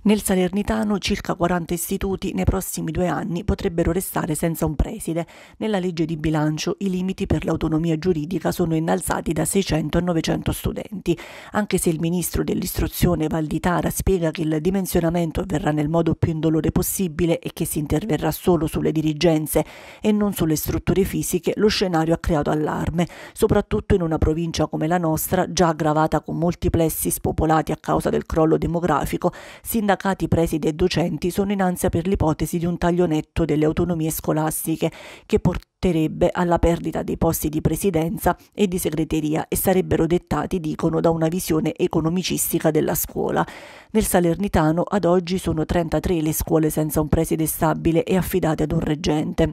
Nel Salernitano circa 40 istituti nei prossimi due anni potrebbero restare senza un preside. Nella legge di bilancio i limiti per l'autonomia giuridica sono innalzati da 600 a 900 studenti. Anche se il ministro dell'istruzione Valditara spiega che il dimensionamento avverrà nel modo più indolore possibile e che si interverrà solo sulle dirigenze e non sulle strutture fisiche, lo scenario ha creato allarme, soprattutto in una provincia come la nostra, già aggravata con molti plessi spopolati a causa del crollo demografico, sin sindacati, presidi e docenti sono in ansia per l'ipotesi di un taglio netto delle autonomie scolastiche che porterebbe alla perdita dei posti di presidenza e di segreteria e sarebbero dettati, dicono, da una visione economicistica della scuola. Nel Salernitano ad oggi sono 33 le scuole senza un preside stabile e affidate ad un reggente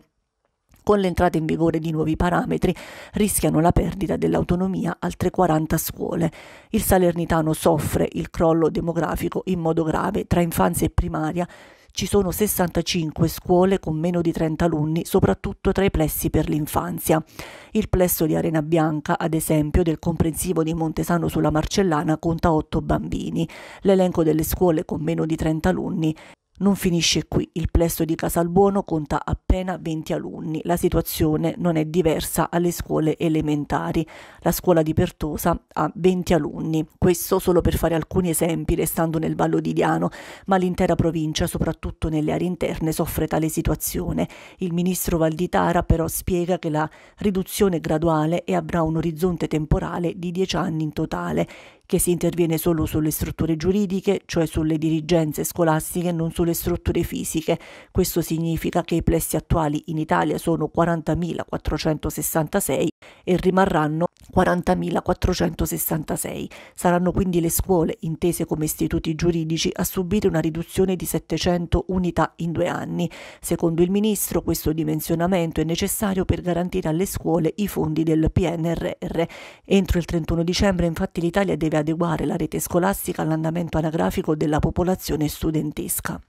con l'entrata in vigore di nuovi parametri rischiano la perdita dell'autonomia altre 40 scuole. Il Salernitano soffre il crollo demografico in modo grave tra infanzia e primaria. Ci sono 65 scuole con meno di 30 alunni, soprattutto tra i plessi per l'infanzia. Il plesso di Arena Bianca, ad esempio, del comprensivo di Montesano sulla Marcellana conta 8 bambini. L'elenco delle scuole con meno di 30 alunni non finisce qui, il plesso di Casalbuono conta appena 20 alunni, la situazione non è diversa alle scuole elementari, la scuola di Pertosa ha 20 alunni, questo solo per fare alcuni esempi restando nel Vallo di Diano, ma l'intera provincia, soprattutto nelle aree interne, soffre tale situazione. Il ministro Valditara però spiega che la riduzione è graduale e avrà un orizzonte temporale di 10 anni in totale che si interviene solo sulle strutture giuridiche, cioè sulle dirigenze scolastiche e non sulle strutture fisiche. Questo significa che i plessi attuali in Italia sono 40.466 e rimarranno 40.466. Saranno quindi le scuole, intese come istituti giuridici, a subire una riduzione di 700 unità in due anni. Secondo il Ministro questo dimensionamento è necessario per garantire alle scuole i fondi del PNRR. Entro il 31 dicembre infatti l'Italia deve adeguare la rete scolastica all'andamento anagrafico della popolazione studentesca.